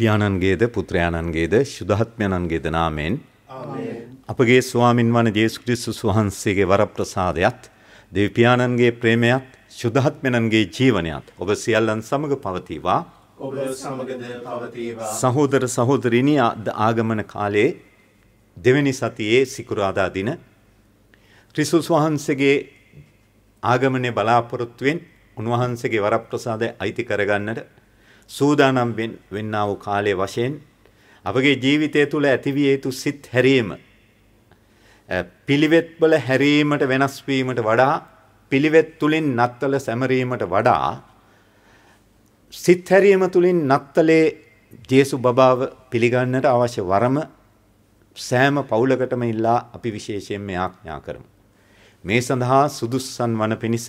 පියාණන්ගේද පුත්‍රයාණන්ගේද ශුද්ධාත්මයණන්ගේද නාමයෙන් අපගේ ස්වාමින් වන ජේසු ක්‍රිස්තුස් වහන්සේගේ වරප්‍රසාදයත් දෙවිපියාණන්ගේ ප්‍රේමයත් ශුද්ධාත්මයණන්ගේ ජීවනයත් ඔබ සියල්ලන් සමග පවතිවා සහෝදර සහෝදරිනි අද ආගමන කාලේ දෙවැනි සතියේ සිකුරාදා දින ක්‍රිස්තුස් වහන්සේගේ ආගමනේ බලාපොරොත්තුවෙන් උන්වහන්සේගේ වරප්‍රසාදය අයිති කරගන්නට සූදානම් වෙන්නා වූ කාලයේ වශයෙන් අපගේ ජීවිතය තුළ ඇතිවිය යුතු සිත් හැරීම පිළිවෙත් වල හැරීමට වෙනස් වීමට වඩා පිළිවෙත් තුලින් නත්තල සැමරීමට වඩා සිත් හැරීම තුලින් නත්තලේ ජේසු බබාව පිළිගන්නට අවශ්‍ය වරම සෑම පවුලකටම ඉල්ලා අපි විශේෂයෙන් මේ ආඥා කරමු. මේ සඳහා සුදුස්සන් වන පිණිස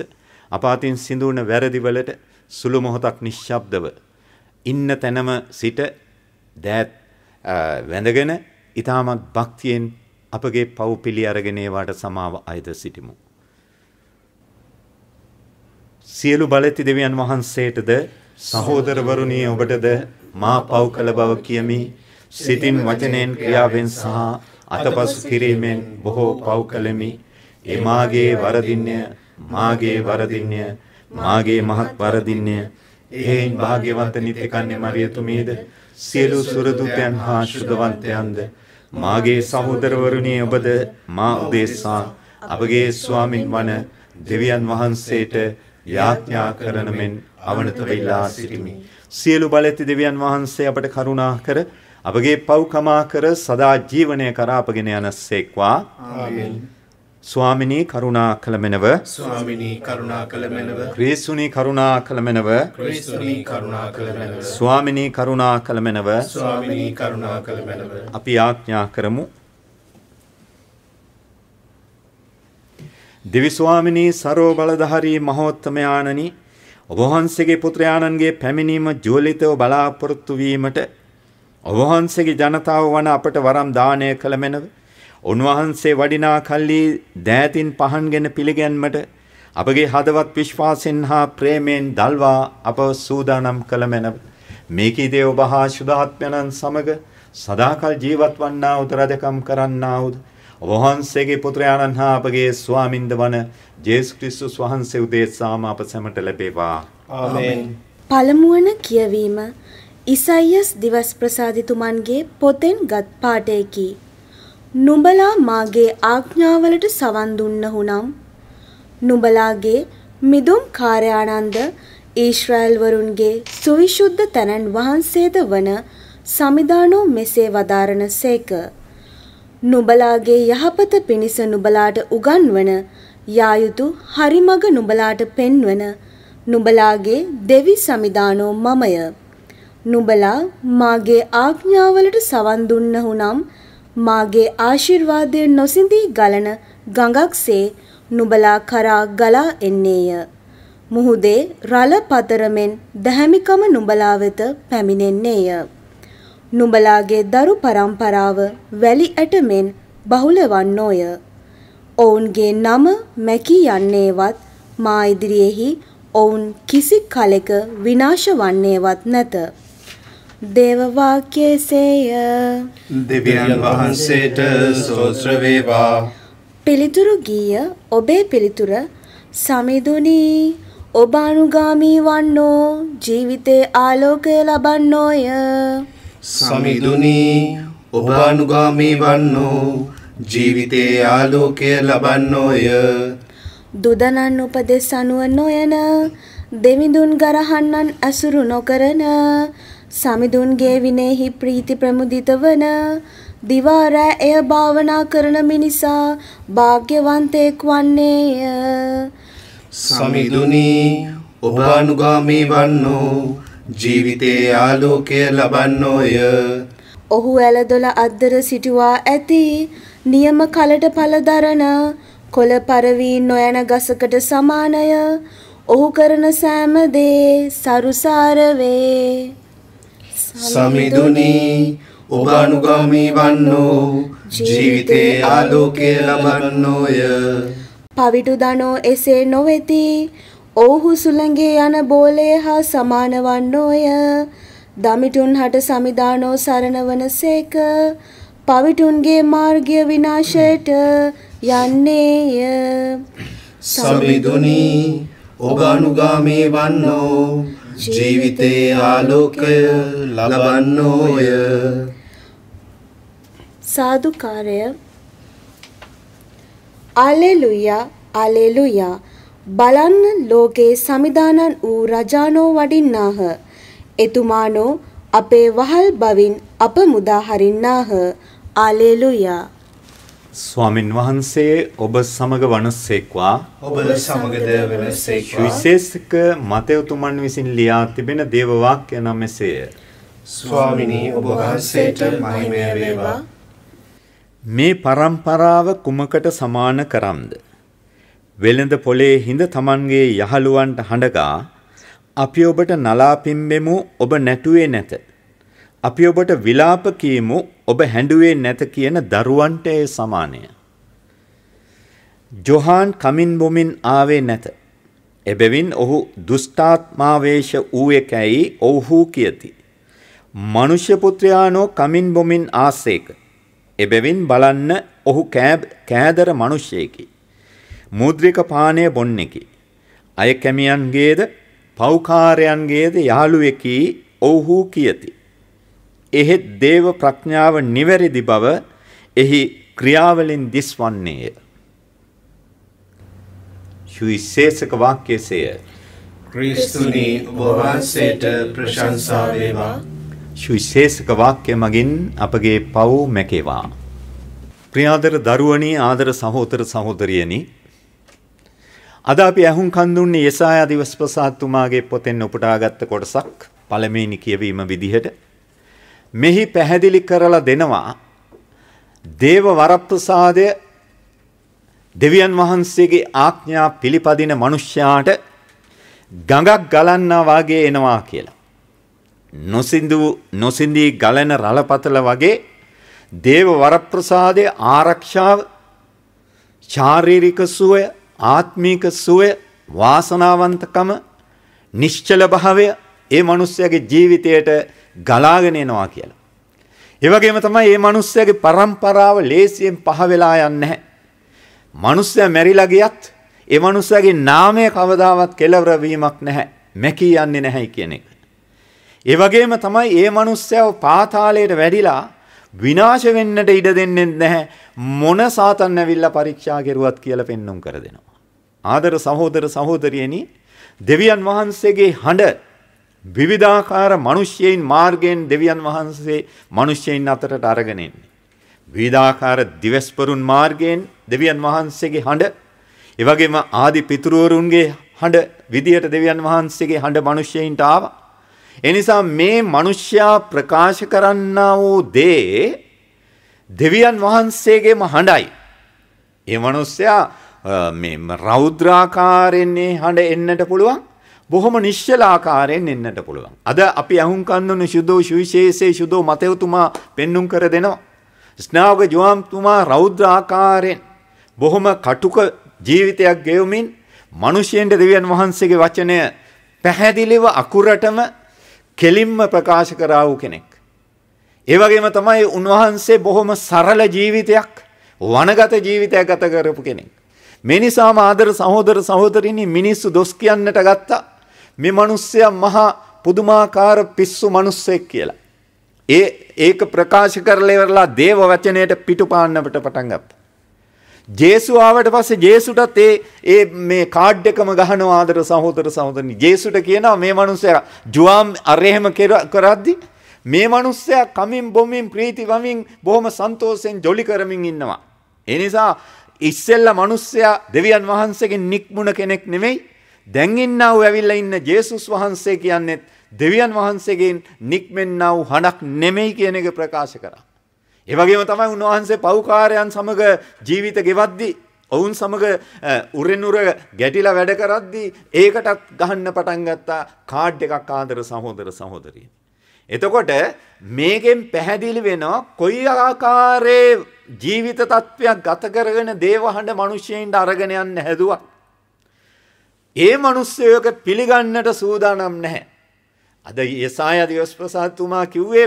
අපාතින් සිඳුන වැරදිවලට සුළු මොහොතක් නිශ්ශබ්දව ඉන්න තැනම සිට දෑත් වැඳගෙන ඉතාමත් භක්තියෙන් අපගේ පව් පිළි අරගෙනේවාට සමාව අයද සිටිමු. සියලු බලති දෙවියන් වහන්සේටද සහෝදරවරුණී ඔබටද මා පව් කළ බව කියමි සිතින් වචනයෙන් ක්‍රියාවෙන් සහ අතපසු කිරීමෙන් බොහෝ පව් කළෙමි එමාගේ වරදින්ය මාගේ වරදින්ය මාගේ මහත් වරදින්ය එහෙයින් භාග්‍යවන්ත නිතිකන්නේ මරියතුමීද සියලු සුරදුතයන් හා ශුද්ධවන්තයන්ද මාගේ සහෝදරවරුණිය ඔබද මා උදෙසා අපගේ ස්වාමින් වන දෙවියන් වහන්සේට යාඥා කරන මෙන් අවනත වෙලා සිටිමි. සියලු බලති දෙවියන් වහන්සේ අපට කරුණා කර අපගේ පව් කමා කර සදා ජීවනය කරා අපගෙන යනසේක්වා. ආමෙන්. ස්වාමිනී කරුණා කළමෙනව ස්වාමිනී කරුණා කළමෙනව ක්‍රීසුනි කරුණා කළමෙනව ක්‍රීසුනි කරුණා කළමෙනව ස්වාමිනී කරුණා කළමෙනව ස්වාමිනී කරුණා කළමෙනව අපි ආඥා කරමු දිවි ස්වාමිනී සරෝ බලධාරී මහෝත්තමයාණනි ඔබ වහන්සේගේ පුත්‍රයාණන්ගේ පැමිණීම ජෝලිතව බලාපොරොත්තු වීමට ඔබ වහන්සේගේ ජනතාව වන අපට වරම් දාණය කළමෙනව උන්වහන්සේ වඩිනා කල්ලි දෑතින් පහන්ගෙන පිළිගැන්මට අපගේ හදවත් විශ්වාසෙන් හා ප්‍රේමයෙන් දල්වා අපව සූදානම් කළ මැනව. මේකී දේ ඔබ හා සුදාත්මයන්න් සමග සදාකල් ජීවත් වන්නා උතරදකම් කරන්නා වූ වහන්සේගේ පුත්‍රයාණන් හා අපගේ ස්වාමින්ද වන ජේසු ක්‍රිස්තුස් වහන්සේ උදෙසාම අප සැමට ලැබේවා. ආමේන්. පළමුවන කියවීම ඉසයියස් දිවස් ප්‍රසාදිතුමන්ගේ පොතෙන් ගත් පාඩයකි. නුඹලා මාගේ ආඥාවලට සවන් දුන්නහුනම් නුඹලාගේ මිදුම් කාර්යානන්ද ඊශ්‍රායල්වරුන්ගේ සුවිශුද්ධ තැනන් වහන්සේද වන සමිධානෝ මෙසේ වදාරණ සේක. නුබලාගේ යහපත පිණිස නුබලාට උගන්වන යායුතු හරිමග නුබලාට පෙන්වන නුබලාගේ දෙවි සමිධානෝ මමය. නුබලා මාගේ ආඥාවලට සවන් දුන්නහුනම් නම් මාගේ ආශිර්වාදය නොසිඳී ගලන ගඟක්සේ නුඹලා කරා ගලා එන්නේය. මුහුදේ රළ පතරමෙන් දැහැමිකම නුඹලා වෙත පැමිණෙන්නේය. නුඹලාගේ දරු පරම්පරාව වැලි ඇටමෙන් බහුලවන්නෝය. ඔවුන්ගේ නම මැකී යන්නේවත් මා ඉදිරියේහි ඔවුන් කිසි කලෙක විනාශ වන්නේවත් නැත. දේවවාක්‍යයසේය දෙවියන් වහන්සේට සෝත්‍රවේවා පිළිතුරු ගීය ඔබේ පිළිතුර සමිදුනී ඔබ අනුගාමී වන්නෝ ජීවිතේ ආලෝකය ලබන්නෝය සමිදුනී ඔබ අනුගාමී වන්නෝ ජීවිතේ ආලෝකය ලබන්නෝය දුදනන් උපදෙස් අනුව නොයන දෙමිඳුන් ගරහන්නන් ඇසුරු නොකරන සමිඳුන්ගේ විනයෙහි ප්‍රීති ප්‍රමුදිත වන දිවාරෑ එය භාවනා කරන මිනිසා භාග්‍යවන්තයෙක් වන්නේය සමිඳුනී ඔබ අනුගාමී වන්නෝ ජීවිතයේ ආලෝකය ලබන්නෝය ඔහු ඇලදොල අද්දර සිටුවා ඇති නියම කලට පළදරන කොළ පරවී නොයන ගසකට සමානය ඔහු කරන සෑම දේ සරුසාර වේ සමිදුනී ඔබ අනුගාමී වන්නෝ ජීවිතේ ආලෝකය ලබන්නෝය. පවිටු දනෝ එසේ නොවෙති. ඔවුහු සුළඟේ යන බෝලය හා සමාන වන්නෝය. දමිටුන් හට සමිදානෝ සරණ වනසේක. පවිටුන්ගේ මාර්ගය විනාශයට යන්නේය. සමිදුනී ඔබ අනුගාමී වන්නෝ ජීවිතේ ආලෝකය ලබන්නෝය සාදුකාරය අලෙලුයා අලෙලුයා බලන්න ලෝකේ සමිදානන් වූ රජානෝ වඩින්නාහ එතුමානෝ අපේ වහල් බවින් අප මුදා හරින්නාහ අලෙලුයා ස්වාමින් වහන්සේ ඔබ සමග වනසේක්වා ඔබ සමගද වනසේක්වා විශේෂක මතයුතුමන් විසින් ලියා තිබෙන දේව වාක්‍ය නම් එසේය ස්වාමිනී ඔබ වහන්සේට මහිමය වේවා මේ પરම්පරාව කුමකට සමාන කරම්ද වෙළඳ පොලේ හිඳ Tamanගේ යහළුවන්ට හඬගා අපි ඔබට නලා පිම්බෙමු ඔබ නැටුවේ නැත අපි ඔබට විලාප කියමු ඔබ හැඬුවේ නැත කියන දරුවන්ට ඒ සමානය. ජොහාන් කමින් බොමින් ආවේ නැත. එබැවින් ඔහු දුෂ්ටාත්මාවේශ වූයකැයි ඔවුහු කියති. මනුෂ්‍ය පුත්‍රයානෝ කමින් බොමින් ආසේක. එබැවින් බලන්න ඔහු කෑදර මනුෂ්‍යයකි. මුද්‍රික පානය බොන්නෙකි. අය කැමියන්ගේද පෞකාරයන්ගේද යාළුවෙකි ඔවුහු කියති. එහෙත් දේව ප්‍රඥාව නිවැරදි බව එහි ක්‍රියාවලින් දිස්වන්නේය. සුවිශේෂක වාක්‍යයේය. ක්‍රිස්තුනි වහන්සේට ප්‍රශංසා වේවා. සුවිශේෂක වාක්‍ය මගින් අපගේ පව් මැකේවා. ප්‍රියාදර දරුවනි ආදර සහෝදර සහෝදරියනි අද අපි ඇහුම්කන් දුන්නේ යසායා දිවස්පසාතුමාගේ පොතෙන් උපුටාගත්ත කොටසක් පළමුවෙනි කියවීම විදිහට මෙහි පැහැදිලි කරලා දෙනවා දේව වරප්‍රසාදය දෙවියන් වහන්සේගේ ආඥා පිළිපදින මිනිසයාට ගඟක් ගලන්නා වාගේ එනවා කියලා. නොසින්දු නොසින්දී ගලන රළපතල වගේ දේව වරප්‍රසාදයේ ආරක්ෂාව ශාරීරික සුවය ආත්මික සුවය වාසනාවන්තකම නිශ්චල භාවය ඒ මිනිස්යාගේ ජීවිතයට ගලාගෙන එනවා කියලා. ඒ වගේම තමයි මේ මිනිස්සයාගේ પરම්පරාව ලේසියෙන් පහ වෙලා යන්නේ නැහැ. මිනිස්සයා මැරිලා ගියත් ඒ මිනිස්සයාගේ නාමය කවදාවත් කෙලවර වීමක් නැහැ. මැකී යන්නේ නැහැයි කියන එක. ඒ වගේම තමයි මේ මිනිස්සයව පාතාලයට වැඩිලා විනාශ වෙන්නට ඉඩ දෙන්නේ නැහැ මොන සාතන් ඇවිල්ලා පරීක්ෂා කෙරුවත් කියලා පෙන්눔 කර දෙනවා. ආදර සහෝදර සහෝදරියනි දෙවියන් වහන්සේගේ හඬ විවිධාකාර මිනිස්යයින් මාර්ගයෙන් දෙවියන් වහන්සේ මිනිස්යයින් අතරට අරගෙන එන්නේ. විවිධාකාර දිවස්පරුන් මාර්ගයෙන් දෙවියන් වහන්සේගේ හඬ, ඒ වගේම ආදි පිතුරුවරුන්ගේ හඬ විදියට දෙවියන් වහන්සේගේ හඬ මිනිස්යයින්ට ආවා. ඒ නිසා මේ මිනිස්යා ප්‍රකාශ කරන්නා වූ දේ දෙවියන් වහන්සේගේම හඬයි. ඒ මිනිස්යා මේ රෞද්‍රාකාරයෙන් හඬ එන්නට පුළුවන්. බොහොම නිශ්චල ආකාරයෙන් එන්නට පුළුවන්. අද අපි අහුන් කන්නුණු සුදෝ සුවිශේෂේ සුදෝ මතයතුමා පෙන්눔 කර දෙනවා. ස්නාවක ජෝම්තුමා රෞද්‍ර ආකාරයෙන් බොහොම කටුක ජීවිතයක් ගෙවමින් මිනිසෙන්ට දෙවියන් වහන්සේගේ වචනය පැහැදිලිව අකුරටම කෙලින්ම ප්‍රකාශ කරා වූ කෙනෙක්. ඒ වගේම තමයි උන්වහන්සේ බොහොම සරල ජීවිතයක් වනගත ජීවිතයක් ගත කරපු කෙනෙක්. මේ නිසාම ආදර සහෝදර සහෝදරිනි මිනිස්සු දොස් කියන්නට ගත්තා. මේ මිනිස්සයා මහා පුදුමාකාර පිස්සු මිනිස්සෙක් කියලා. ඒ ඒක ප්‍රකාශ කරලා ඉවරලා දේව වචනයට පිටුපාන්නකට පටන් ගත්තා. ජේසු ආවට පස්සේ ජේසුටත් ඒ ඒ මේ කාඩ් එකම ගහනවා ආදර සහෝදර සහෝදරනි. ජේසුට කියනවා මේ මනුස්සයා ජුවාම් අර එහෙම කරද්දි මේ මනුස්සයා කමින් බොමින් ප්‍රීති වමින් බොහොම සන්තෝෂෙන් ජොලි කරමින් ඉන්නවා. ඒ නිසා ඉස්සෙල්ලා මනුස්සයා දෙවියන් වහන්සේගෙන් නික්මුණ කෙනෙක් නෙමෙයි. දැන් ඉන්නා වූ ඇවිල්ලා ඉන්න ජේසුස් වහන්සේ කියන්නේත් දෙවියන් වහන්සේගෙන් නික්මෙන්නා වූ හඬක් නෙමෙයි කියන එක ප්‍රකාශ කරා. ඒ වගේම තමයි උන්වහන්සේ පෞකාරයන් සමග ජීවිත ගෙවද්දී ඔවුන් සමග උරෙනුර ගැටිලා වැඩ කරද්දී ඒකටත් ගහන්න පටන් ගත්තා කාඩ් එකක් ආදර සහෝදර සහෝදරියනි. එතකොට මේකෙන් පැහැදිලි වෙනවා කොයි ආකාරයේ ජීවිත තත්ත්වයක් ගත කරගෙන දේවහඬ මිනිසෙයින්ට අරගෙන යන්න හැදුවා ඒ මිනිස්සයක පිළිගන්නට සූදානම් නැහැ. අද යසායා දියස් ප්‍රසාදතුමා කිව්වේ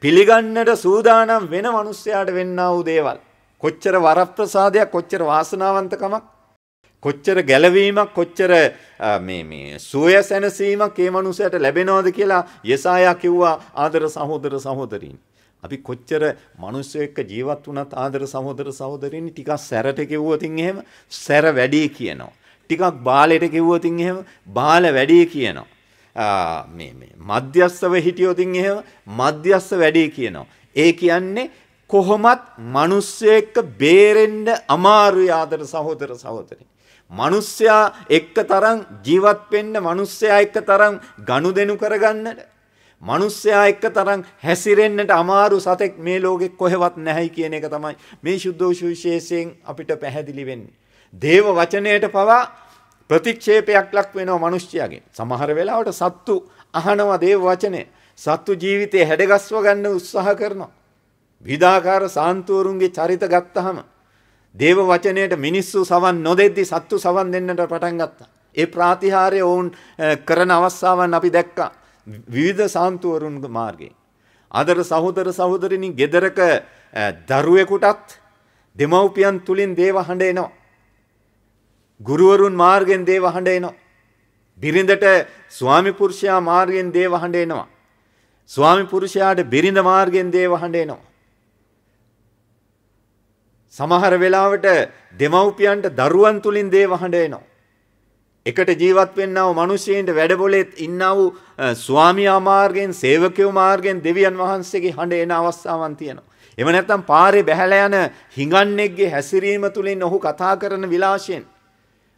පිළිගන්නට සූදානම් වෙන මිනිස්සයාට වෙන්නා වූ දේවල්. කොච්චර වරප්‍රසාදයක් කොච්චර වාසනාවන්තකමක් කොච්චර ගැලවීමක් කොච්චර මේ මේ සුවය සැනසීමක් ඒ මිනිසයාට ලැබෙනවද කියලා යසායා කිව්වා ආදර සහෝදර සහෝදරීන්. අපි කොච්චර මිනිස්සු එක්ක ජීවත් වුණත් ආදර සහෝදර සහෝදරීන් ටිකක් සැරට කිව්වොතින් එහෙම සැර වැඩි කියනවා. ටිකක් බාලෙට කිව්වොතින් එහෙම බාල වැඩි කියනවා. මේ මේ මධ්‍යස්ථව හිටියොතින් එහෙම මධ්‍යස්ථ වැඩි කියනවා. ඒ කියන්නේ කොහොමත් මිනිස්සෙ එක්ක බේරෙන්න අමාරුයි ආදර සහෝදර සහෝදරි. මිනිස්සයා එක්ක තරම් ජීවත් වෙන්න මිනිස්සයා එක්ක තරම් ගනුදෙනු කරගන්නට මිනිස්සයා එක්ක තරම් හැසිරෙන්නට අමාරු සතෙක් මේ ලෝකෙ කොහෙවත් නැහැයි කියන එක තමයි මේ සුද්ධෝෂ විශේෂයෙන් අපිට පැහැදිලි වෙන්නේ. දේව වචනයට පවා ප්‍රතික්ෂේපයක් ලක් වෙනවා මිනිස්යාගෙන්. සමහර වෙලාවට සත්තු අහනවා දේව වචනේ. සත්තු ජීවිතේ හැඩගස්ව ගන්න උත්සාහ කරනවා. විදාකාර සාන්තුවරුන්ගේ චරිත ගත්තහම දේව වචනයට මිනිස්සු සවන් නොදෙද්දි සත්තු සවන් දෙන්නට පටන් ගත්තා. ඒ ප්‍රාතිහාර්ය ඔවුන් කරන අවස්ථාවන් අපි දැක්කා. විවිධ සාන්තුවරුන් මාර්ගයෙන්. අදර සහෝදර සහෝදරිනි ගෙදරක දරුවෙකුටත් දෙමව්පියන් තුලින් දේව හඬ එනවා. ගුරුවරුන් මාර්ගෙන් දේව හඬ එනවා. බිරිඳට ස්වාමි පුරුෂයා මාර්ගෙන් දේව හඬ එනවා. ස්වාමි පුරුෂයාට බිරිඳ මාර්ගෙන් දේව හඬ එනවා. සමහර වෙලාවට දෙමව්පියන්ට දරුවන් තුලින් දේව හඬ එනවා. එකට ජීවත් වෙන්නව මිනිසෙයින්ට වැඩබොලෙත් ඉන්නව ස්වාමියා මාර්ගෙන් සේවකයෝ මාර්ගෙන් දෙවියන් වහන්සේගේ හඬ එන අවස්ථාවන් තියෙනවා. එව නැත්තම් පාරේ බැහැලා යන හිඟන්නේක්ගේ හැසිරීම තුලින් ඔහු කතා කරන විලාසයෙන්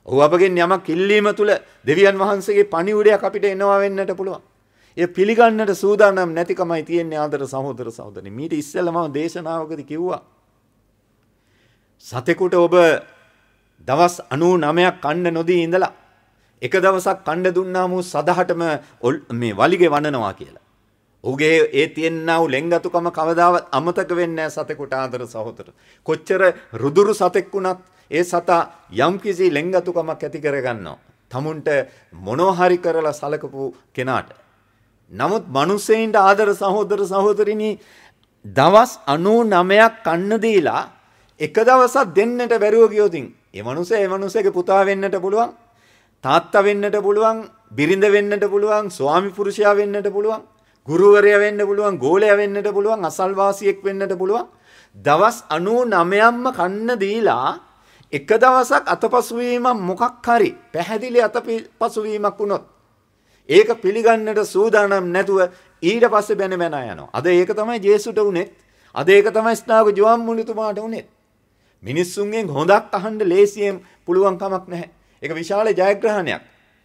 ඔහු අපගෙන් යමක් ඉල්ලීම තුළ දෙවියන් වහන්සේගේ පණිවුඩයක් අපිට එනවා වෙන්නට පුළුවන්. ඒ පිළිගන්නට සූදානම් නැතිකමයි තියෙන්නේ ආදර සහෝදර සහෝදරනි. මීට ඉස්සෙල්ලා මම දේශනාවකදී කිව්වා. සතෙකුට ඔබ දවස් 99ක් කන්න නොදී ඉඳලා එක දවසක් කන්න දුන්නාම සදහටම මේ වලිගේ වනනවා කියලා. ඔහුගේ ඒ තියෙනා වූ ලෙන්ගතුකම කවදාවත් අමතක වෙන්නේ නැහැ සතෙකුට ආදර සහෝදර. කොච්චර රුදුරු සතෙක් වුණත් ඒ සතා යම්කිසි ලෙංගතුකමක් ඇති කරගන්නවා. තමුන්ට මොනෝහරි කරලා සලකපු කෙනාට. නමුත් මනුස්සයින්ට ආදර සහෝදර සහෝදරිනි දවස් 99ක් කන්න දීලා එක දවසක් දෙන්නට බැරුව ගියොතින් ඒ මනුස්සයා ඒ මනුස්සයාගේ පුතා වෙන්නට පුළුවන් තාත්තා වෙන්නට පුළුවන් බිරිඳ වෙන්නට පුළුවන් ස්වාමි පුරුෂයා වෙන්නට පුළුවන් ගුරුවරයා වෙන්න පුළුවන් ගෝලයා වෙන්නට පුළුවන් අසල්වාසියෙක් වෙන්නට පුළුවන් දවස් 99ක්ම කන්න දීලා එක දවසක් අතපසුවීමක් මොකක් හරි පැහැදිලි අතපසුවීමක් වුණොත් ඒක පිළිගන්නට සූදානම් නැතුව ඊට පස්සේ බැන බැන යනවා. අද ඒක තමයි ජේසුට උනේ. අද ඒක තමයි ස්නාග ජෝම් මුනිතුමාට උනේ. මිනිස්සුන්ගෙන් හොඳක් අහන්න ලේසියෙන් පුළුවන් කමක් නැහැ. ඒක විශාල ජයග්‍රහණයක්.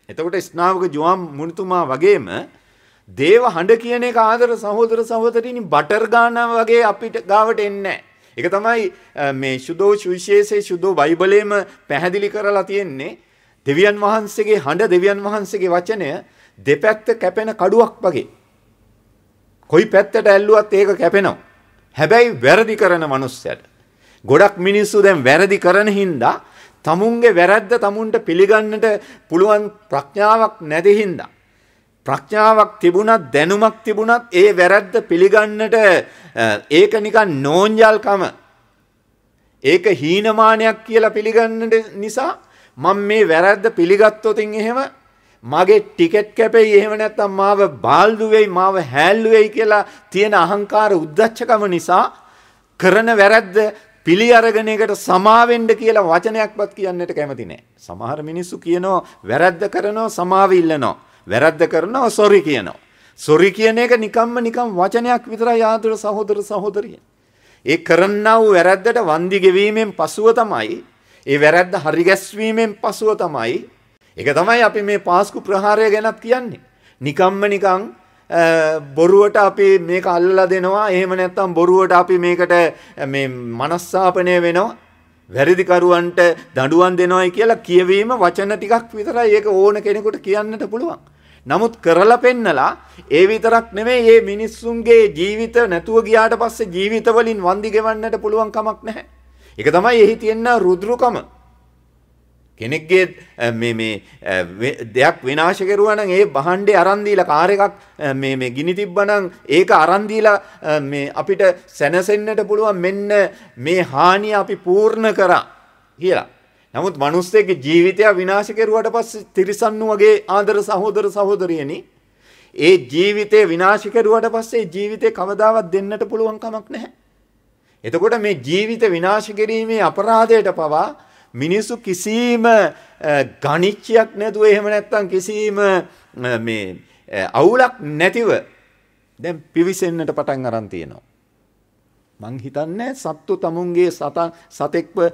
එතකොට ස්නාවක ජෝම් මුනිතුමා වගේම දේව හඬ කියන එක ආදර සහෝදර සහෝදරිනි බටර් ගානවා වගේ අපිට ගාවට එන්නේ නැහැ. ඒක තමයි මේ සුදෝ සුවිශේෂයේ සුදෝ බයිබලයේම පැහැදිලි කරලා තියෙන්නේ දෙවියන් වහන්සේගේ හඬ දෙවියන් වහන්සේගේ වචනය දෙපැත්ත කැපෙන කඩුවක් වගේ. කොයි පැත්තට ඇල්ලුවත් ඒක කැපෙනවා. හැබැයි වැරදි කරන මනුස්සයට. ගොඩක් මිනිස්සු දැන් වැරදි කරන හින්දා තමුන්ගේ වැරද්ද තමුන්ට පිළිගන්නට පුළුවන් ප්‍රඥාවක් නැති හින්දා ප්‍රඥාවක් තිබුණත් දැනුමක් තිබුණත් ඒ වැරද්ද පිළිගන්නට ඒක නිකන් නෝන්ජල්කම ඒක හීනමානයක් කියලා පිළිගන්නට නිසා මම මේ වැරද්ද පිළිගත්තොතින් එහෙම මගේ ටිකට් කැපෙයි එහෙම නැත්නම් මාව බාල්දු වෙයි මාව හැල්ලු වෙයි කියලා තියෙන අහංකාර උද්දච්චකම නිසා කරන වැරද්ද පිළි අරගෙන එකට සමාවෙන්න කියලා වචනයක්වත් කියන්නට කැමති නෑ. සමහර මිනිස්සු කියනවා වැරද්ද කරනවා සමාව ඉල්ලනවා. වැරද්ද කරනවා සොරි කියනවා. සොරි කියන එක නිකම්ම නිකම් වචනයක් විතරයි ආදර සහෝදර සහෝදරියන්. ඒ කරන්නා වූ වැරද්දට වන්දි ගෙවීමෙන් පසුව තමයි ඒ වැරද්ද හරි ගැස්වීමෙන් පසුව තමයි ඒක තමයි අපි මේ පාස්කු ප්‍රහාරය ගැනත් කියන්නේ. නිකම්ම නිකං බොරුවට අපි මේක අල්ලලා දෙනවා එහෙම නැත්නම් බොරුවට අපි මේකට මේ මනස්සාපණය වෙනවා වැරදිකරුවන්ට දඬුවම් දෙනවයි කියලා කියවීම වචන ටිකක් විතරයි ඒක ඕන කෙනෙකුට කියන්නට පුළුවන්. නමුත් කරලා පෙන්නලා ඒ විතරක් නෙමෙයි මේ මිනිස්සුන්ගේ ජීවිත නැතුව ගියාට පස්සේ ජීවිතවලින් වන්දි ගෙවන්නට පුළුවන් කමක් නැහැ. ඒක තමයි එහි තියෙන රුද්‍රුකම. කෙනෙක්ගේ මේ මේ දෙයක් විනාශ කෙරුවා නම් ඒ බහණ්ඩේ අරන් දීලා කාර් එකක් මේ මේ ගිනි තිබ්බනම් ඒක අරන් දීලා මේ අපිට සැනසෙන්නට පුළුවන් මෙන්න මේ හානිය අපි පූර්ණ කරා කියලා. නමුත් මිනිස්සෙක්ගේ ජීවිතය විනාශ කෙරුවට පස්සේ තිරිසන්නු වගේ ආදර සහෝදර සහෝදරියනි ඒ ජීවිතේ විනාශ කෙරුවට පස්සේ ජීවිතේ කවදාවත් දෙන්නට පුළුවන් කමක් නැහැ. එතකොට මේ ජීවිත විනාශ කිරීමේ අපරාධයට පවා මිනිස්සු කිසිම ගණිච්චයක් නැතුව එහෙම නැත්තම් කිසිම මේ අවුලක් නැතිව දැන් පිවිසෙන්නට පටන් අරන් තියෙනවා. මං හිතන්නේ සත්තු තමුන්ගේ සතන් සතෙක්ව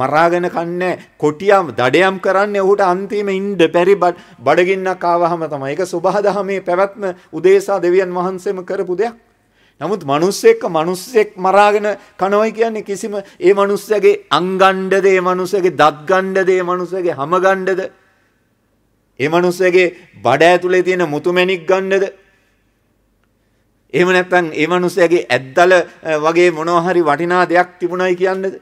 මරාගෙන කන්නේ කොටියම් දඩයම් කරන්නේ ඔහුට අන්තිමේ ඉන්න බැරි බඩගින්නක් ආවහම තමයි. ඒක සබහදහමේ පැවැත්ම උදේසා දෙවියන් වහන්සේම කරපු දෙයක්. නමුත් මිනිස්සෙක්ක මිනිස්සෙක් මරාගෙන කනවයි කියන්නේ කිසිම ඒ මිනිස්සගේ අංගණ්ඩද ඒ මිනිස්සගේ දත්ගණ්ඩද ඒ මිනිස්සගේ හැමගණ්ඩද ඒ මිනිස්සගේ බඩ ඇතුලේ තියෙන මුතුමැණික් ගණ්ඩද එහෙම නැත්නම් ඒ මිනිස්සගේ ඇද්දල වගේ මොනවා හරි වටිනා දෙයක් තිබුණයි කියන්නේද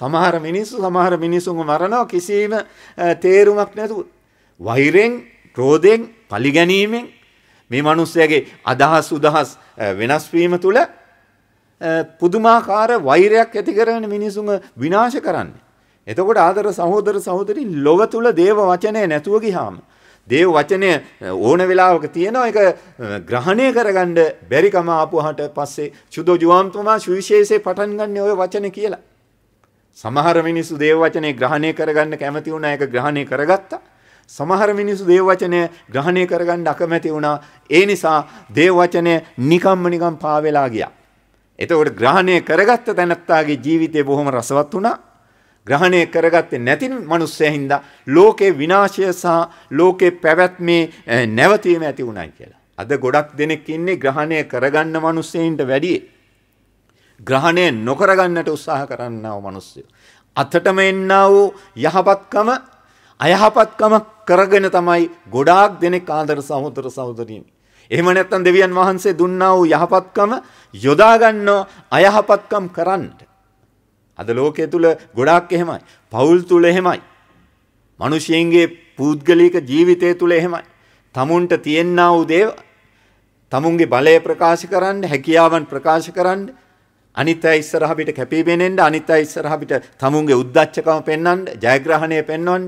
සමහර මිනිස්සු සමහර මිනිසුන්ව මරනවා කිසිම තේරුමක් නැතුව වෛරෙන් ක්‍රෝධයෙන් පලිගැනීමෙන් මේ මිනිස්සයාගේ අදහස් උදහස් වෙනස් වීම තුල පුදුමාකාර වෛරයක් ඇති කරගෙන මිනිසුන් විනාශ කරන්නේ. එතකොට ආදර සහෝදර සහෝදරින් ලොව තුල දේව වචනය නැතුව ගියාම දේව වචනය ඕන වෙලාවක තියෙනවා ඒක ග්‍රහණය කරගන්න බැරි කම ආපුවාට පස්සේ චුදෝ ජුවාම්තුමා සුවිශේෂේ පටන් ගන්න ওই වචන කියලා. සමහර මිනිස්සු දේව වචනේ ග්‍රහණය කරගන්න කැමති වුණා ඒක ග්‍රහණය කරගත්තා. සමහර මිනිස්සු දේව වචනය ග්‍රහණය කරගන්න අකමැති වුණා. ඒ නිසා දේව වචනය නිකම්ම නිකම් පාවෙලා ගියා. එතකොට ග්‍රහණය කරගත්ත තැනත්තාගේ ජීවිතේ බොහොම රසවත් වුණා. ග්‍රහණය කරගත්තේ නැති මනුස්සය හින්දා ලෝකේ විනාශය සහ ලෝකේ පැවැත්මේ නැවතීම ඇති වුණයි කියලා. අද ගොඩක් දෙනෙක් ඉන්නේ ග්‍රහණය කරගන්න මනුස්සයින්ට වැඩිය. ග්‍රහණය නොකරගන්නට උත්සාහ කරන්නව මනුස්සයෝ. අතටම එන්නා වූ යහපත්කම අයහපත්කමක් කරගෙන තමයි ගොඩාක් දෙනෙක් ආදර සහෝදර සහෝදරියනි. එහෙම නැත්නම් දෙවියන් වහන්සේ දුන්නා වූ යහපත්කම යොදා ගන්නෝ අයහපත්කම් කරන්නට. අද ලෝකයේ තුල ගොඩාක් එහෙමයි. පවුල් තුල එහෙමයි. මිනිසෙගේ පෞද්ගලික ජීවිතය තුල එහෙමයි. තමුන්ට තියෙනා වූ දේ තමුන්ගේ බලය ප්‍රකාශ කරන්න, හැකියාවන් ප්‍රකාශ කරන්න, අනිත් අය ඉස්සරහ පිට කැපී පෙනෙන්න, අනිත් අය ඉස්සරහ පිට තමුන්ගේ උද්දච්චකම පෙන්වන්න, ජයග්‍රහණය පෙන්වන්න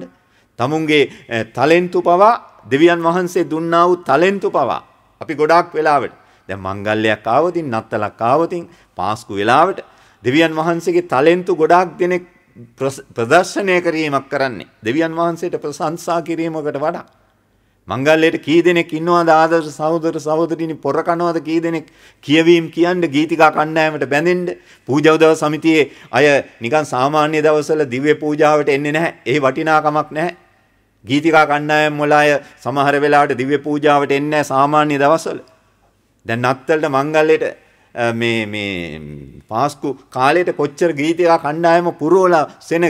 තමුන්ගේ තලෙන්තු පවා දෙවියන් වහන්සේ දුන්නා වූ තලෙන්තු පවා අපි ගොඩාක් වෙලාවට දැන් මංගල්‍යයක් ආවොතින් නත්තලක් ආවොතින් පාස්කු වෙලාවට දෙවියන් වහන්සේගේ තලෙන්තු ගොඩාක් දෙනෙක් ප්‍රදර්ශනය කිරීමක් කරන්නේ දෙවියන් වහන්සේට ප්‍රශංසා කිරීමකට වඩා මංගල්‍යයට කී දෙනෙක් ඉන්නවද ආදර්ශ සහෝදර සහෝදරිනි පොර කනවද කී දෙනෙක් කියවීම් කියන්න ගීතිකා කණ්ඩායමට බැඳෙන්න පූජා උදව සමිතියේ අය නිකන් සාමාන්‍ය දවස්වල දිව්‍ය පූජාවට එන්නේ නැහැ ඒ වටිනාකමක් නැහැ ගීතිකා කණ්ඩායම් වල අය සමහර වෙලාවට දිව්‍ය පූජාවට එන්නේ සාමාන්‍ය දවස්වල. දැන් නත්තලට මංගල්‍යයට මේ මේ පාස්කු කාලයට කොච්චර ගීතිකා කණ්ඩායම පුරවලා සෙනග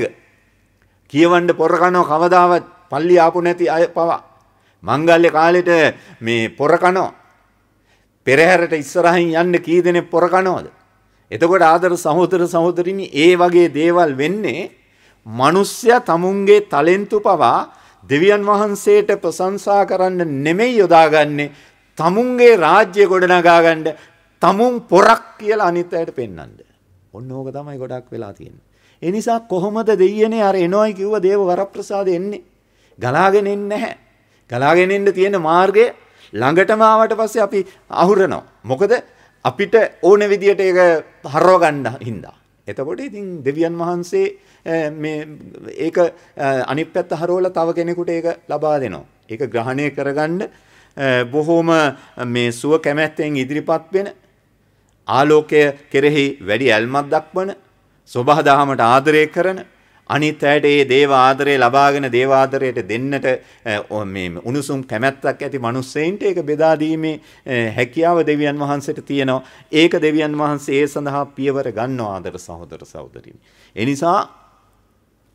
කියවන්න පොර කනව කවදාවත් පල්ලි ආපු නැති අය පවා මංගල්‍ය කාලෙට මේ පොර කනවා පෙරහැරට ඉස්සරහින් යන්න කී දෙනෙක් පොර කනවද එතකොට ආදර සහෝදර සහෝදරිනි ඒ වගේ දේවල් වෙන්නේ මිනිස්සයා තමුන්ගේ තලෙන්තු පවා දෙවියන් වහන්සේට ප්‍රශංසා කරන්න නෙමෙයි යොදාගන්නේ තමුන්ගේ රාජ්‍ය ගොඩනගාගන්න තමුන් පොරක් කියලා අනිත් අයට පෙන්වන්න. ඔන්න ඕක තමයි ගොඩක් වෙලා තියෙන්නේ. ඒ නිසා කොහොමද දෙයියනේ අර එනොයි කිව්ව දේව වරප්‍රසාද එන්නේ? ගලාගෙන එන්නේ නැහැ. ගලාගෙන එන්න තියෙන මාර්ගය ළඟටම ආවට පස්සේ අපි අහුරනවා. මොකද අපිට ඕන විදියට ඒක හරව ගන්න හින්දා. එතකොට ඉතින් දෙවියන් වහන්සේ මේ ඒක අනිත් පැත්ත හරවලා තව කෙනෙකුට ඒක ලබා දෙනවා. ඒක ග්‍රහණය කරගන්න බොහෝම මේ සුව කැමැත්තෙන් ඉදිරිපත් වෙන ආලෝකය කෙරෙහි වැඩි ඇල්මක් දක්වන සෝභාදාමට ආදරය කරන අනිත් ඇයට ඒ දේව ආදරය ලබාගෙන දේව ආදරයට දෙන්නට මේ උණුසුම් කැමැත්තක් ඇති මිනිස්සෙයින්ට ඒක බෙදා දීමේ හැකියාව දෙවියන් වහන්සේට තියෙනවා. ඒක දෙවියන් වහන්සේ ඒ සඳහා පියවර ගන්නවා ආදර සහෝදර සහෝදරියනි. ඒ නිසා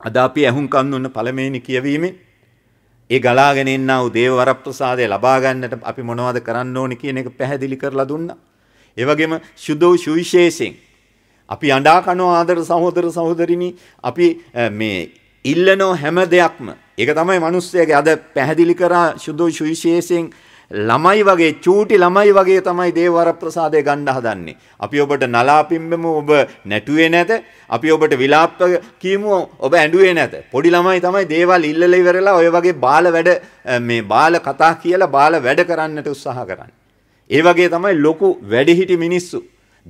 අද අපි ඇහුම්කන් දුන්න පළමෙනි කියවීමෙන් ඒ ගලාගෙන එන්නා වූ දේව වරප්‍රසාදය ලබා ගන්නට අපි මොනවද කරන්න ඕනේ කියන එක පැහැදිලි කරලා දුන්නා. ඒ වගේම සුදෝ සුවිශේෂයෙන් අපි අඬා කනවා ආදර සහෝදර සහෝදරිනි අපි මේ ඉල්ලනෝ හැම දෙයක්ම ඒක තමයි මිනිස්සයාගේ අද පැහැදිලි කරා සුදු සුවිශේෂයෙන් ළමයි වගේ චූටි ළමයි වගේ තමයි දේවවර ප්‍රසාදය ගන්න හදන්නේ. අපි ඔබට නලා පිම්බෙමු ඔබ නැටුවේ නැත. අපි ඔබට විලාප කියමු ඔබ ඇඬුවේ නැත. පොඩි ළමයි තමයි දේවල් ඉල්ලලා ඉවරලා ඔය වගේ බාල වැඩ මේ බාල කතා කියලා බාල වැඩ කරන්නට උත්සාහ කරන්නේ. ඒ වගේ තමයි ලොකු වැඩිහිටි මිනිස්සු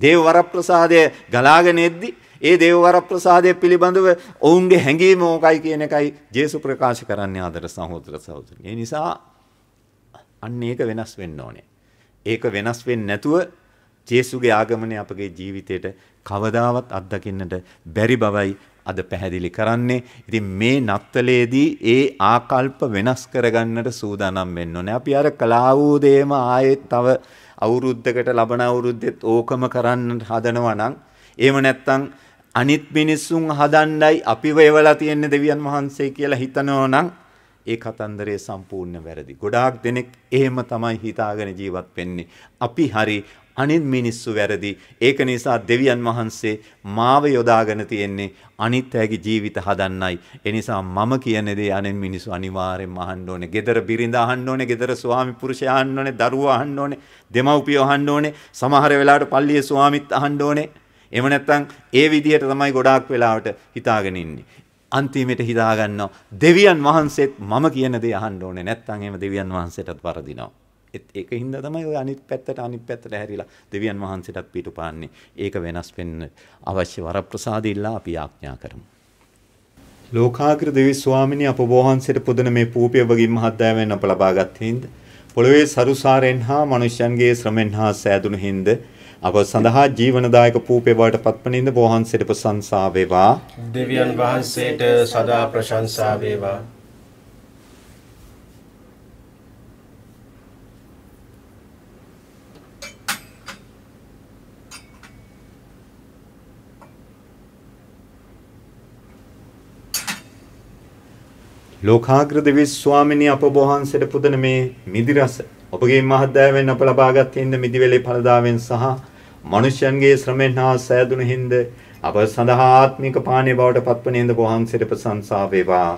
දේවවර ප්‍රසාදය ගලාගෙන එද්දි ඒ දේවවර ප්‍රසාදය පිළිබඳව ඔවුන්ගේ හැඟීම ඕකයි කියන එකයි ජේසු ප්‍රකාශ කරන්නේ ආදර සහෝදර සහෝදරයන්. ඒ නිසා අන්න ඒක වෙනස් වෙන්න ඕනේ. ඒක වෙනස් වෙන්නේ නැතුව ජේසුගේ ආගමනය අපගේ ජීවිතයට කවදාවත් අත්දකින්නට බැරි බවයි අද පැහැදිලි කරන්නේ. ඉතින් මේ නත්තලේදී ඒ ආකල්ප වෙනස් කරගන්නට සූදානම් වෙන්න ඕනේ. අපි අර කලා වූ දේම ආයෙත් තව අවුරුද්දකට ලබන අවුරුද්දෙත් ඕකම කරන්න හදනවා නම් එහෙම නැත්නම් අනිත් මිනිස්සුන් හදන්නයි අපිව එවලා තියෙන්නේ දෙවියන් වහන්සේ කියලා හිතනවා නම් ඒ කතන්දරේ සම්පූර්ණ වැරදි. ගොඩාක් දෙනෙක් එහෙම තමයි හිතාගෙන ජීවත් වෙන්නේ. අපි හරි අනිත් මිනිස්සු වැරදි. ඒක නිසා දෙවියන් වහන්සේ මාව යොදාගෙන තියෙන්නේ අනිත් අයගේ ජීවිත හදන්නයි. ඒ නිසා මම කියන දේ අනෙන් මිනිස්සු අනිවාර්යෙන්ම අහන්න ඕනේ. gedara බිරිඳ අහන්න ඕනේ, gedara ස්වාමි පුරුෂයා අහන්න ඕනේ, දරුවා අහන්න ඕනේ, දෙමව්පියෝ අහන්න ඕනේ, සමහර වෙලාවට පල්ලියේ ස්වාමිත් අහන්න ඕනේ. එහෙම නැත්නම් ඒ විදිහට තමයි ගොඩාක් වෙලාවට හිතාගෙන ඉන්නේ. අන්තිමට හිතාගන්නවා දෙවියන් වහන්සේත් මම කියන දේ අහන්න ඕනේ නැත්නම් එහෙම දෙවියන් වහන්සේටත් වරදිනවා ඒක හින්දා තමයි ඔය අනිත් පැත්තට අනිත් පැත්තට හැරිලා දෙවියන් වහන්සේටත් පිටුපාන්නේ. ඒක වෙනස් වෙන්න අවශ්‍ය වරප්‍රසාද ඉල්ලා අපි ආඥා කරමු. ලෝකාග්‍ර දෙවි ස්වාමිනී අප වහන්සේට පුදන මේ පූපිය වගේ මහත්දෑවෙන් අප ලබා ගත්තින්ද පොළවේ සරුසාරෙන් හා මනුෂ්‍යයන්ගේ ශ්‍රමෙන් හා සෑදුණු හින්ද අප සඳහා ජීවනදායක පූපේ බවට පත්වනින්ද වහන්සේට ප්‍රශංසා වේවා දෙවියන් වහන්සේට සදා ප්‍රශංසා වේවා ලෝකාග්‍රද විශ්වාමිනී අප වහන්සේට පුදන මේ මිදි රස ඔබගේ මහදෑවෙන් අප ලබාගත් හිඳ මිදි වෙලේ ඵලදාවෙන් සහ මනුෂ්‍යයන්ගේ ශ්‍රමෙන් හා සෑදුණු හිඳ අප සඳහා ආත්මික පානය බවට පත්වන හිඳ වහන්සේට ප්‍රශංසා වේවා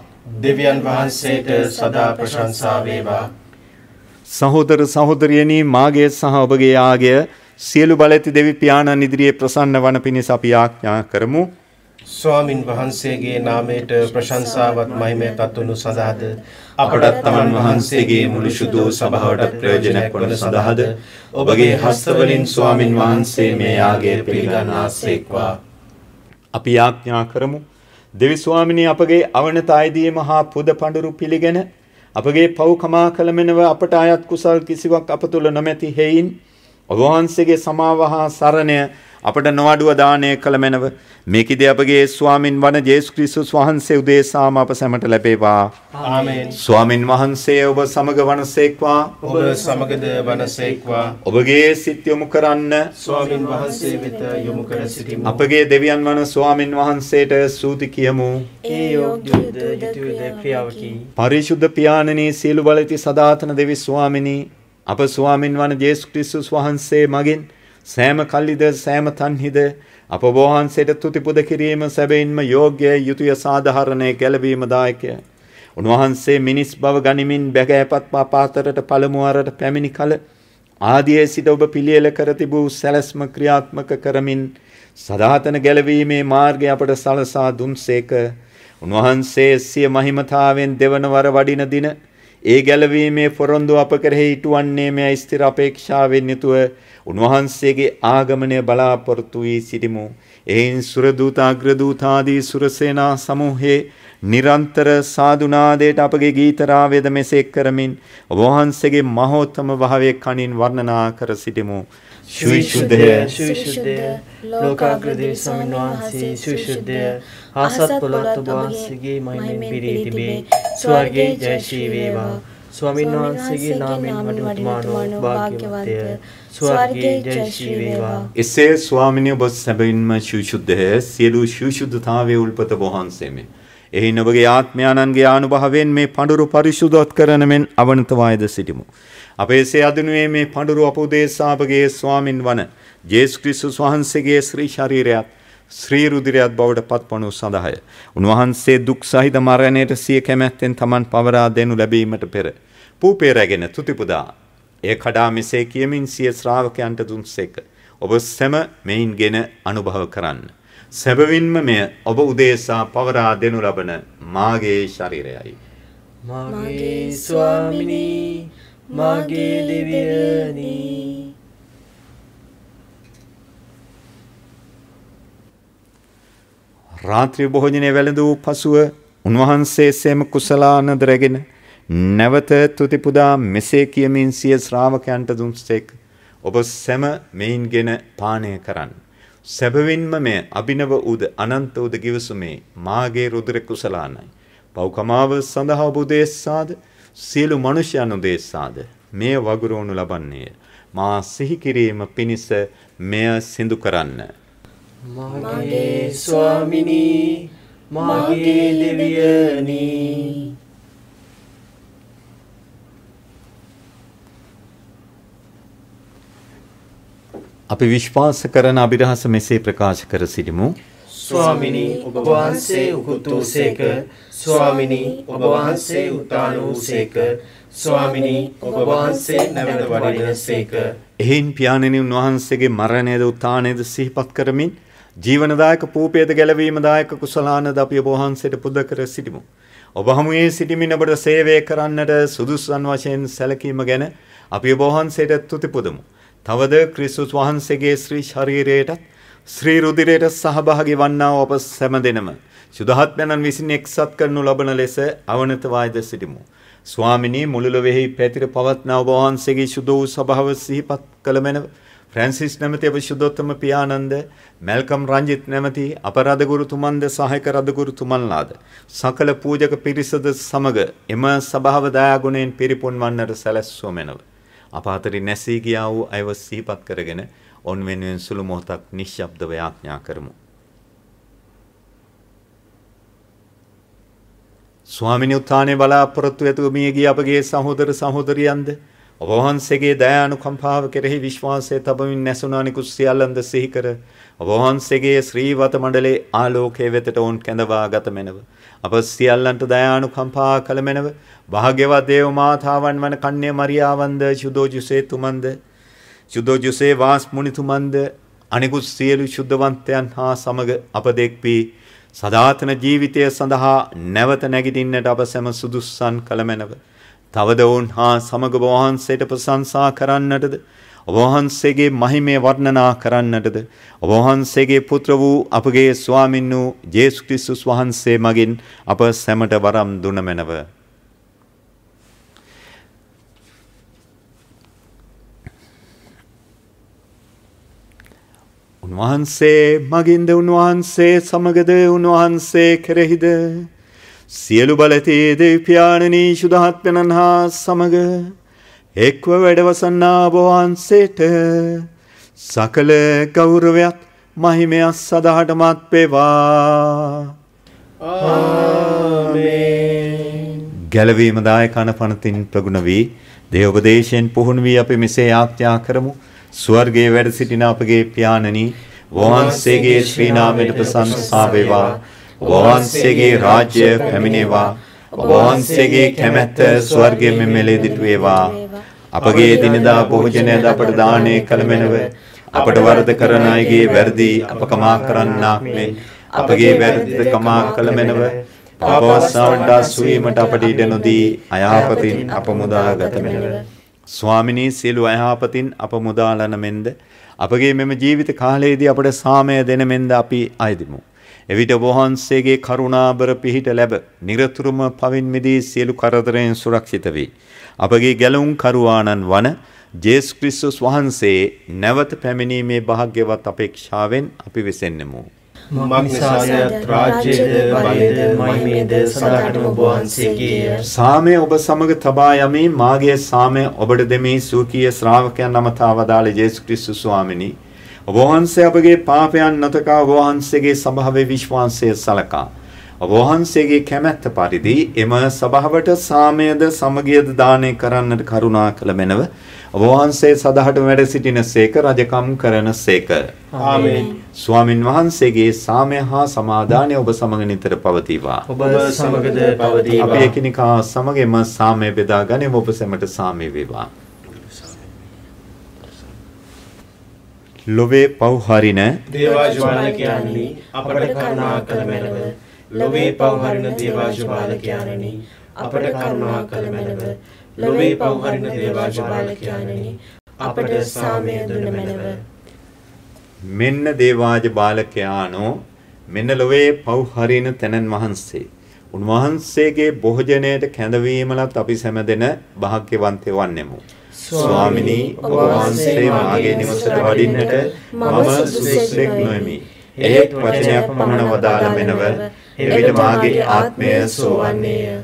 දෙවියන් වහන්සේට සදා ප්‍රශංසා වේවා සහෝදර සහෝදරියනි මාගේ සහ ඔබගේ ආගය සියලු බලඇති දෙවි පියාණන් ඉදිරියේ ප්‍රසන්න වන පිණිස අපි ආඥා කරමු ස්වාමින් වහන්සේගේ නාමයට ප්‍රශංසාවත් මහිමයටත් උණු සදාද අපටත් තමන් වහන්සේගේ මුළු සුදු සභාවට ප්‍රයෝජනයක් වන සදාද ඔබගේ හස්තවලින් ස්වාමින් වහන්සේ මේ යාගය පිළිගන්නාසේක්වා අපි යාඥා කරමු දෙවි ස්වාමිනේ අපගේ අවනතායදී මහා පුද පඬුරු පිළිගෙන අපගේ පව්කමා කළමෙනව අපට අයත් කුසල් කිසිවක් අප තුල නොමැති හේයින් ඔබ වහන්සේගේ සමාවහා සරණය අපට නොඅඩුව දානය කළ මැනව මේකිද අපගේ ස්වාමින් වන ජේසු ක්‍රිස්තුස් වහන්සේ උදෙසාම අප සැමට ලැබේවා ආමේන් ස්වාමින් වහන්සේ ඔබ සමග වනසේක්වා ඔබ සමගද වනසේක්වා ඔබගේ සිත් යොමු කරන්න ස්වාමින් වහන්සේ වෙත යොමු කර සිටිමු අපගේ දෙවියන් වන ස්වාමින් වහන්සේට සූති කියමු ඒ යෝග්‍යද යුතුයද ක්‍රියාවකි පරිශුද්ධ පියාණනී සියලු බලති සදාතන දෙවි ස්වාමිනී අප ස්වාමින් වන ජේසු ක්‍රිස්තුස් වහන්සේ මගින් සෑම කල්ලිද සෑම තන්හිද අප වහන්සේට තුති පුද කිරීම සැබෙයින්ම යෝග්‍ය යුතුය සාධාරණේ ගැලවීම දායකය. උන්වහන්සේ මිනිස් බව ගනිමින් බැගෑපත් පාපාතරට පළමුුවරට පැමිණි කල ආදියේ සිට ඔබ පිළියල කර තිබූ සැලැස්ම ක්‍රියාත්මක කරමින් සදාතන ගැලවීමේ මාර්ගය අපට සලසා දුන්සේක. උන්වහන්සේ සිය මහිමතාවෙන් දෙවන වර වඩින දින ඒ ගැලවීමේ පොරොන්දු අප කරෙහි ඉටුවන්නේ මෙය ස්ථිර අපේක්ෂාවෙන් යුතුව උන්වහන්සේගේ ආගමනය බලාපොරොත්තු වී සිටිමු. එයින් සුරදූත අග්‍රදූත ආදී සුරසේනා සමූහයේ නිරන්තර සාදුනාදයට අපගේ ගීතරාවේද මෙසේ කරමින් ඔබ වහන්සේගේ මහෝත්තම භාවයේ කණින් වර්ණනා කර සිටිමු. ශ්‍රී සුද්ධය ශ්‍රී සුද්ධය ලෝකාග්‍රදී සමින්වහන්සේ ශ්‍රී සුද්ධය ආසත් පොළොත් වහන්සේගේ මහිමෙන් පිරී තිබේ. ස්වර්ගයේ ජය ශ්‍රී වේවා. ස්වාමීන් වහන්සේගේ නාමයෙන් වඩිනුමාන වාග්යවන්තය. ස්වර්ගයේ ජය ශ්‍රී වේවා. එසේ ස්වාමිනිය ඔබ සැබවින්ම ශිෂ්‍යුද්ධය සියලු ශිෂ්‍යුද්ධතාවයේ උල්පත වහන්සේමේ. එහි නොබගේ ආත්මයාණන්ගේ ආනුභාවයෙන් මේ පඳුරු පරිශුද්ධත් කරන මෙන් අවනතවායද සිටිමු. අපේ සේ අදනුවේ මේ පඳුරු අප උදේශාපගේ ස්වාමින් වන ජේසුස් ක්‍රිස්තුස් වහන්සේගේ ශ්‍රී ශරීරයත් ශ්‍රී රුධිරයත් බවට පත්වනු සඳහාය. උන්වහන්සේ දුක් සහිත මරණයට සිය කැමැත්තෙන් Taman පවරා දෙනු ලැබීමට පෙර පූපේ රැගෙන තුතිපුදා ඒ කඩා මෙසේ කියමින් සිය ශ්‍රාවකයන්ට දුන්සේක. ඔබ සැම මෙයින්ගෙන අනුභව කරන්න. සැබවින්ම මෙය ඔබ උදේසා පවරා දෙනු ලබන මාගේ ශරීරයයි. මාගේ ස්වාමිනී මාගේ දෙවියනී රාත්‍රී භෝජනය වැළඳ වූ පසුව උන්වහන්සේ සේම කුසලානද රැගෙන නැවත තුති පුදා මෙසේ කියමින් සිය ශ්‍රාවකයන්ට දුන්සේක ඔබ සැම මෙයින්ගෙන පානය කරන්න. සැබවින්ම මේ අභිනව උද අනන්ත උද ගිවසුමේ මාගේ රුදුර කුසලානයි. පෞකමාව සඳහා ඔබ උදේශාද සියලු මනුෂ්‍යයන් උදේශාද මේ වගුරුවනු ලබන්නේය. මා සිහිකිරීම පිණිස මෙය සිදු කරන්න. මගේ ස්වාමිනී මගේ දෙවියනී අපි විශ්වාස කරන අභිරහස මෙසේ ප්‍රකාශ කර සිටිමු ස්වාමිනී ඔබ වහන්සේ උකුතුසේක ස්වාමිනී ඔබ වහන්සේ උත්තානූසේක ස්වාමිනී ඔබ වහන්සේ නැවත වඩිනසේක එහින් පියාණෙනි උන්වහන්සේගේ මරණයද උත්ථානයද සිහිපත් කරමින් ජීවනදායක පූපේද ගැලවීමදායක කුසලානද අපි ඔබ වහන්සේට පුද කර සිටිමු. ඔබ හමුවේ සිටිමින් ඔබට සේවය කරන්නට සුදුසුන් වශයෙන් සැලකීම ගැන අපි ඔබ වහන්සේට තුති පුදමු. තවද ක්‍රිස්තුස් වහන්සේගේ ශ්‍රී ශරීරයටත් ශ්‍රී රුධිරයට සහභාගී වන්නා ඔබ සැමදෙනම සුදහත්මයන්න් විසින් එක්සත් කරනු ලබන ලෙස අවනත වායද සිටිමු. ස්වාමිනී මුළු ලොවේහි පැතිර පවත්නා ඔබ වහන්සේගේ සුදෝ වූ සභාව සිහිපත් කළ මැනව ෆ්‍රැන්සිස් නැමැති විශුද්ධෝත්තම පියානන්ද, මල්කම් රංජිත් නැමැති අපරාධ ගුරුතුමන්ද සහායක රදගුරුතුමන්ලාද සකල පූජක පිරිසද සමග එම සභාව දයාගුණයෙන් පිරිපුන් වන්නට සැලැස්වමෙනව. අප අතරින් නැසී ගියා වූ අයව සිහිපත් කරගෙන ඔන් වෙනුවෙන් සුළු මොහොතක් නිශ්ශබ්දව යාඥා කරමු. ස්වාමිනී උත්ථානයේ බලාපොරොත්තු ඇතුව මිය ගිය අපගේ සහෝදර සහෝදරියන්ද ඔබ වහන්සේගේ දයානුකම්පාව කෙරෙහි විශ්වාසය තබමින් නැසුණා නිකුත් සියල්ලන්ද සිහි කර ඔබ වහන්සේගේ ශ්‍රීවත මණ්ඩලේ ආලෝකයේ වෙතට ඔවුන් කැඳවා ගත මෙනව. අප සියල්ලන්ට දයානුකම්පා කළ මෙනව. භාග්‍යවත් දේව මාතාවන් වන කන්‍ය මරියාවන්ද සුදෝජුසේ තුමන්ද සුදෝජුසේ වාස් මුනිතුමන්ද අනිකුත් සියලු ශුද්ධවන්තයන් හා සමග අප දෙක්පී සදාතන ජීවිතය සඳහා නැවත නැගිටින්නට අප සැම සුදුස්සන් කළ මෙනව. තවද ඔවුන් හා සමග වහන්සේට ප්‍රශංසා කරන්නටද ඔබ වහන්සේගේ මහිමය වර්ණනා කරන්නටද ඔබ වහන්සේගේ පුත්‍ර වූ අපගේ ස්වාමින් වූ ජේසු ක්‍රිස්තුස් වහන්සේ මගින් අප සැමට වරම් දුන මැනව. උන්වහන්සේ මගින්ද උන්වහන්සේ සමගද උන්වහන්සේ කෙරෙහිද සියලු බලතේ දෙවිපාණනී ශුදහත්වනන් හා සමග එක්ව වැඩවසන්නා බොහන්සේට සකල ගෞරවයත් මහිමයක් සදහට මත් පේවා ගැලවීම දාය කන පනතින් ප්‍රගුණ වී දේවපදේශයෙන් පුහුණු වී අපි මෙසේ ආඥා කරමු ස්වර්ගයේ වැඩ සිටින අපගේ පියාණනි වහන්සේගේ ශ්‍රී නාමයට ප්‍රසන්න සාවේවා ඔබ වහන්සේගේ රාජ්‍ය පැමිණේවා. ඔබ වහන්සේගේ කැමැත්ත ස්වර්ගයේ මෙලෙ දිටුවේවා. අපගේ දිනදා භෝජනය අපට දාණය කළ මැනව. අපට වරද කරන අයගේ වැරදි අප කමා කරන්නාක් මෙන්. අපගේ වැරදිද කමා කළ මැනව. පාපවස්සාවන්ට සුවීමට අපට ඉඩ නොදී අයහපතින් අප මුදා ගත මැනව. ස්වාමිනී සියලු අයහපතින් අප මුදාලන මෙන්ද අපගේ මෙම ජීවිත කාලයේදී අපට සාමය දෙන මෙන්ද අපි අයදිමු. එවිට වහන්සේගේ කරුණාබර පිහිට ලැබ නිරතුරුම පවින් මිදී සියලු කරදරයෙන් සුරක්ෂිත වේ. අපගේ ගැලුම් කරුවාණන් වන ජේසුස් ක්‍රිස්තුස් වහන්සේ නැවත පැමිණීමේ භාග්‍යවත් අපේක්ෂාවෙන් අපි වෙසෙන්නෙමු. සාමය ඔබ සමග තබා යමින් මාගේ සාමය ඔබට දෙමි සූකීය ශ්‍රාවකයන් නමතා වදාළ ජේසුස් ක්‍රිස්තුස් ස්වාමිනී ඔබ වහන්සේ අපගේ පාපයන් නොතකා ඔබ වහන්සේගේ සභාවේ විශ්වාසය සලකා ඔබ වහන්සේගේ කැමැත්ත පරිදි එම සභාවට සාමයද සමගියද දානය කරන්නට කරුණා කළ මෙනව ඔබ වහන්සේ සදහට වැඩ සිටිනසේක රජකම් කරනසේක. ආමේන්. ස්වාමින් වහන්සේගේ සාමය හා සමාදානය ඔබ සමග නිතර පවතිවා. ඔබ සමගද පවතිවා. අපි එකිනෙකා සමගම සාමය බෙදා ගනිමු ඔබ සැමට සාමය වේවා. ලොවේ පව් හරින දේවාජපාලකයන්හි අපට කරුණා කළ මැනව ලොවේ පව් හරින දේවාජපාලකයන්හි අපට කරුණා කළ මැනව ලොවේ පව් හරින දේවාජපාලකයන්හි අපට සාමය දුන මැනව මෙන්න දේවාජ බාලකයානෝ මෙන්න ලොවේ පව් හරින තැනන් වහන්සේ උන්වහන්සේගේ භෝජනයට කැඳවීමලත් අපි සැමදෙන භාග්‍යවන්තය වන්නෙමු ස්වාමිනී ඔබ වහන්සේ මාගේ නිවසට වඩින්නට මම සුදුසෙක් නොමි. එහෙත් වචනයක් පමණ වදාළ මෙනව එවිට මාගේ ආත්මය සෝවන්නේය.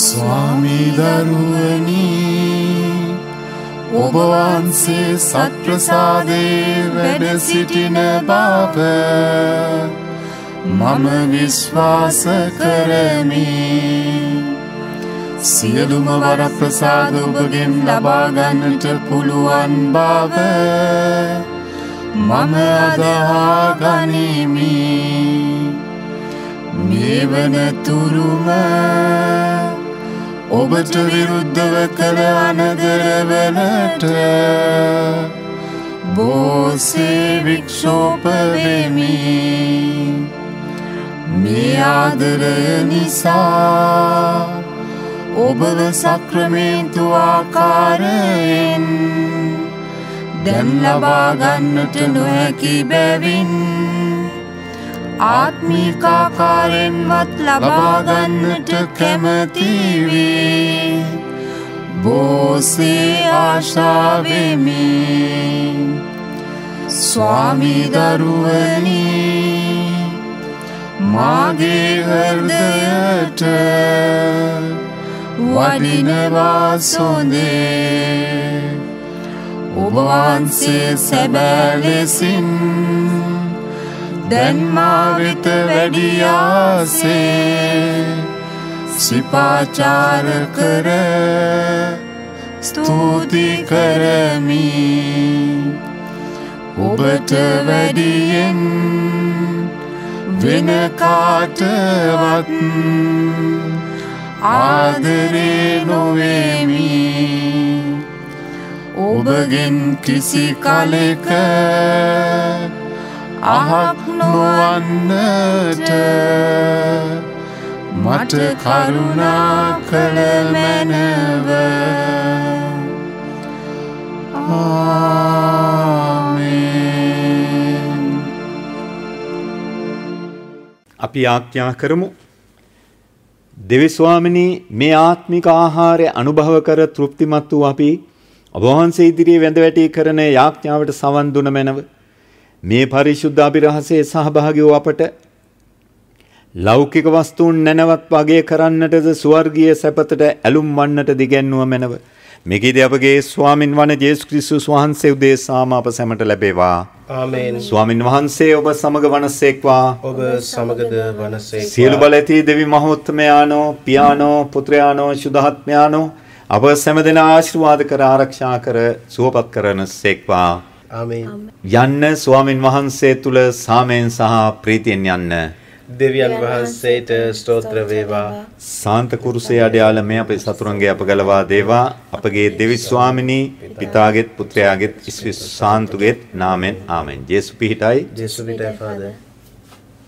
ස්වාමී දරුවනී ඔබ වහන්සේ සත්ප්‍රසාදේ වැඩ සිටින බව මම විශ්වාස කරමි සියලුම වරප්‍රසාද ඔබගෙන් ලබාගන්නට පුළුවන් බව මම අදහාගනිමි මේ වනතුරුම ඔබට විරුද්ධව කළ අනදරවලට බෝසේ වික්ෂෝපවෙමින් මේ ආදරය නිසා ඔබව සක්‍රමේන්තු ආකාරයෙන් දැන් ලබා ගන්නට නොහැකි බැවින් ආත්මිකාකාරෙන්වත් ලබා ගන්නට කැමතිවේ බෝසේ ආශාවෙමි ස්වාමි දරුවනී මාගේ හර්දයට වඩිනවා සොඳේ ඔබවන්සේ සැබෑලෙසින් දැන්මාවිත වැඩියාසේ සිපාචාර කර ස්තුති කරමි ඔබට වැඩියෙන් වෙන කාටවත් ආදරේ නොවේමි ඔබගෙන් කිසි කලෙක අහක් නොවන්නට මට කරුණා කළ මැනව ආ අපි යාඥා කරමු දෙවි ස්වාමිනී මේ ආත්මික ආහාරය අනුභව කර තෘප්තිමත් වූ අපි ඔබ වහන්සේ ඉදිරියේ වැඳ වැටි කරන යාඥාවට සවන් දුන මැනව මේ පරිශුද්ධ අභිරහසේ සහභාගී වූ අපට ලෞකික වස්තුන් නැනවත් වගේ කරන්නටද ස්වර්ගීය සැපතට ඇලුම් වන්නට දිගැන්නුව මැනව මේකේදී අපගේ ස්වාමින් වන ජේසු ක්‍රිස්තුස් වහන්සේ උදෙසාම අප සැමට ලැබේවා. ආමේන්. ස්වාමින් වහන්සේ ඔබ සමග වනසේක්වා. ඔබ සමගද වනසේක්වා. සියලු බල ඇති දෙවි මහෝත්මයානෝ, පියානෝ, පුත්‍රයානෝ, සුදාත්මයානෝ අප සැම දෙනා ආශිර්වාද කර ආරක්ෂා කර සුවපත් කරනසේක්වා. ආමේන්. යන්න ස්වාමින් වහන්සේ තුල සාමයෙන් සහ ප්‍රීතියෙන් යන්න. දෙවියන් වහන්සේට ස්තෝත්‍ර වේවා. සාන්ත කුරුසේ අඩයාල මේ අපේ සතුරන්ගේ අප ගලවා දේවා. අපගේ දෙවි ස්වාමිනී පිතාගෙත් පුත්‍රයාගෙත් ඉස්විස් සාන්තුගෙත් නාමෙන් ආමෙන්. ජේසු පිහිටයි. ජේසු පිහිටයි ෆාදර්.